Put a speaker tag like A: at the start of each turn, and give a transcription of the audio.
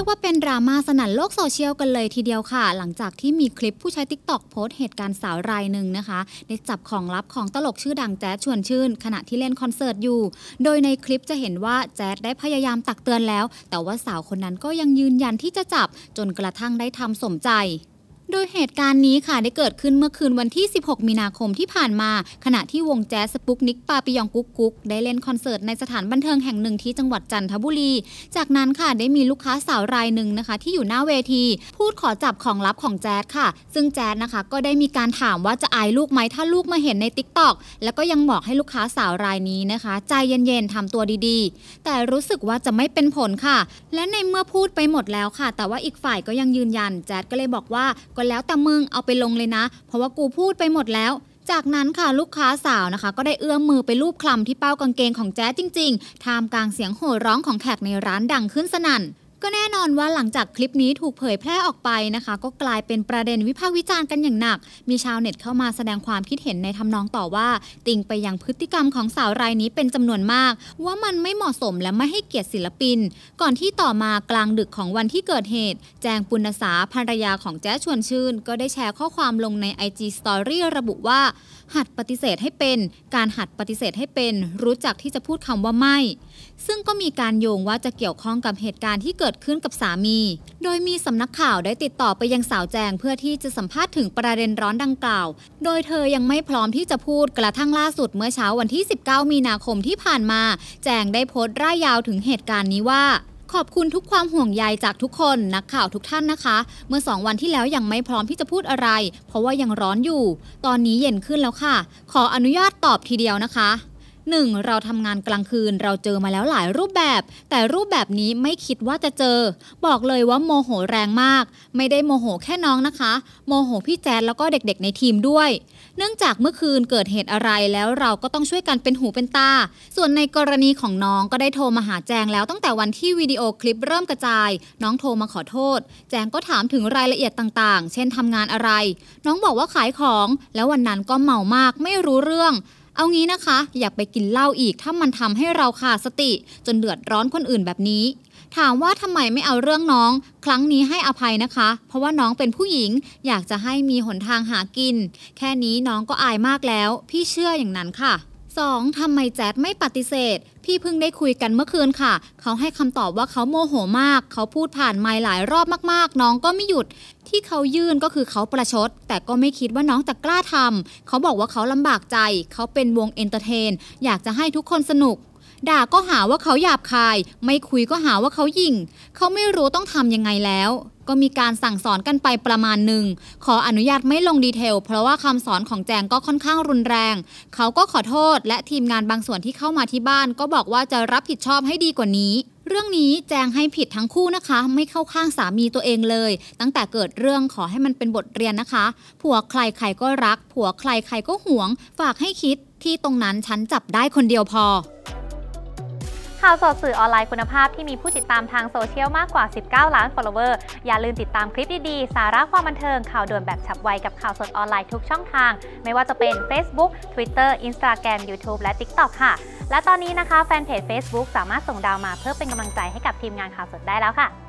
A: รียกว่าเป็นดราม่าสนั่นโลกโซเชียลกันเลยทีเดียวค่ะ หลังจากที่มีคลิปผู้ใช้ทิกตอกโพสต์เหตุการณ์สาวรายหนึ่งนะคะได้จับของลับของตลกชื่อดังแจ๊ดชวนชื่น ขณะที่เล่นคอนเสิร์ตอยู่ โดยในคลิปจะเห็นว่าแจ๊ดได้พยายามตักเตือนแล้ว แต่ว่าสาวคนนั้นก็ยังยืนยันที่จะจับจนกระทั่งได้ทำสมใจโดยเหตุการณ์นี้ค่ะได้เกิดขึ้นเมื่อคืนวันที่ 16 มีนาคมที่ผ่านมา ขณะที่วงแจ๊สปุกนิกปาปิยองกุ๊กกุ๊กได้เล่นคอนเสิร์ตในสถานบันเทิงแห่งหนึ่งที่จังหวัดจันทบุรี จากนั้นค่ะได้มีลูกค้าสาวรายหนึ่งนะคะ ที่อยู่หน้าเวที พูดขอจับของลับของแจ๊สค่ะ ซึ่งแจ๊สนะคะ ก็ได้มีการถามว่าจะอายลูกไหมถ้าลูกมาเห็นในติ๊กต็อกแล้วก็ยังบอกให้ลูกค้าสาวรายนี้นะคะใจเย็นๆทำตัวดีๆ แต่รู้สึกว่าจะไม่เป็นผลค่ะ และในเมื่อพูดไปหมดแล้วค่ะ แต่ว่าอีกฝ่ายก็ยังยืนยันแจ๊สก็เลยบอกว่าก็แล้วแต่มึงเอาไปลงเลยนะ เพราะว่ากูพูดไปหมดแล้ว จากนั้นค่ะ ลูกค้าสาวนะคะ ก็ได้เอื้อมมือไปลูบคลำที่เป้ากางเกงของแจ๊จริงๆท่ามกลางเสียงโห่ร้องของแขกในร้านดังขึ้นสนั่นก็แน่นอนว่าหลังจากคลิปนี้ถูกเผยแพร่ออกไปนะคะ ก็กลายเป็นประเด็นวิพากษ์วิจารณ์กันอย่างหนัก มีชาวเน็ตเข้ามาแสดงความคิดเห็นในทำนองต่อว่า ติงไปยังพฤติกรรมของสาวรายนี้เป็นจำนวนมาก ว่ามันไม่เหมาะสมและไม่ให้เกียรติศิลปิน ก่อนที่ต่อมากลางดึกของวันที่เกิดเหตุ แจงปุณสาภรรยาของแจ๊ชวนชื่น ก็ได้แชร์ข้อความลงในีสตอรี่ระบุว่าหัดปฏิเสธให้เป็น การหัดปฏิเสธให้เป็น รู้จักที่จะพูดคำว่าไม่ ซึ่งก็มีการโยงว่าจะเกี่ยวข้องกับเหตุการณ์ที่เกิดกิดขึ้นกับสามี โดยมีสำนักข่าวได้ติดต่อไปยังสาวแจงเพื่อที่จะสัมภาษณ์ถึงประเด็นร้อนดังกล่าว โดยเธอยังไม่พร้อมที่จะพูดกระทั่งล่าสุดเมื่อเช้าวันที่ 19 มีนาคมที่ผ่านมา แจงได้โพสต์ร่ายยาวถึงเหตุการณ์นี้ว่า ขอบคุณทุกความห่วงใยจากทุกคนนักข่าวทุกท่านนะคะ เมื่อสองวันที่แล้วยังไม่พร้อมที่จะพูดอะไร เพราะว่ายังร้อนอยู่ ตอนนี้เย็นขึ้นแล้วค่ะ ขออนุญาตตอบทีเดียวนะคะ 1. เราทำงานกลางคืนเราเจอมาแล้วหลายรูปแบบ แต่รูปแบบนี้ไม่คิดว่าจะเจอ บอกเลยว่าโมโหแรงมาก ไม่ได้โมโหแค่น้องนะคะ โมโหพี่แจนแล้วก็เด็กๆในทีมด้วย เนื่องจากเมื่อคืนเกิดเหตุอะไรแล้วเราก็ต้องช่วยกันเป็นหูเป็นตา ส่วนในกรณีของน้องก็ได้โทรมาหาแจงแล้วตั้งแต่วันที่วิดีโอคลิปเริ่มกระจาย น้องโทรมาขอโทษ แจงก็ถามถึงรายละเอียดต่าง ๆ เช่นทำงานอะไร น้องบอกว่าขายของ แล้ววันนั้นก็เมามากไม่รู้เรื่องเอางี้นะคะ อย่าไปกินเหล้าอีกถ้ามันทำให้เราขาดสติ จนเดือดร้อนคนอื่นแบบนี้ ถามว่าทำไมไม่เอาเรื่องน้อง ครั้งนี้ให้อภัยนะคะ เพราะว่าน้องเป็นผู้หญิงอยากจะให้มีหนทางหากิน แค่นี้น้องก็อายมากแล้ว พี่เชื่ออย่างนั้นค่ะ 2. ทำไมแจ๊ดไม่ปฏิเสธ พี่เพิ่งได้คุยกันเมื่อคืนค่ะ เขาให้คำตอบว่าเขาโมโหมาก เขาพูดผ่านไมล์หลายรอบมากๆน้องก็ไม่หยุด ที่เขายื่นก็คือเขาประชด แต่ก็ไม่คิดว่าน้องจะกล้าทำเขาบอกว่าเขาลำบากใจ เขาเป็นวงเอนเตอร์เทน อยากจะให้ทุกคนสนุก ด่าก็หาว่าเขาหยาบคาย ไม่คุยก็หาว่าเขายิ่ง เขาไม่รู้ต้องทำยังไงแล้วก็มีการสั่งสอนกันไปประมาณหนึ่งขออนุญาตไม่ลงดีเทลเพราะว่าคำสอนของแจงก็ค่อนข้างรุนแรง เขาก็ขอโทษ และทีมงานบางส่วนที่เข้ามาที่บ้าน ก็บอกว่าจะรับผิดชอบให้ดีกว่านี้ เรื่องนี้แจงให้ผิดทั้งคู่นะคะ ไม่เข้าข้างสามีตัวเองเลย ตั้งแต่เกิดเรื่องขอให้มันเป็นบทเรียนนะคะ ผัวใครใครก็รัก ผัวใครใครก็หวง ฝากให้คิด ที่ตรงนั้นฉันจับได้คนเดียวพอข่าวสดสื่อออนไลน์คุณภาพที่มีผู้ติดตามทางโซเชียลมากกว่า
B: 19 ล้าน follower อย่าลืมติดตามคลิปดีๆ สาระความบันเทิง ข่าวด่วนแบบฉับไวกับข่าวสดออนไลน์ทุกช่องทาง ไม่ว่าจะเป็น Facebook Twitter Instagram YouTube และ TikTok ค่ะ และตอนนี้นะคะแฟนเพจ Facebook สามารถส่งดาวมาเพื่อเป็นกำลังใจให้กับทีมงานข่าวสดได้แล้วค่ะ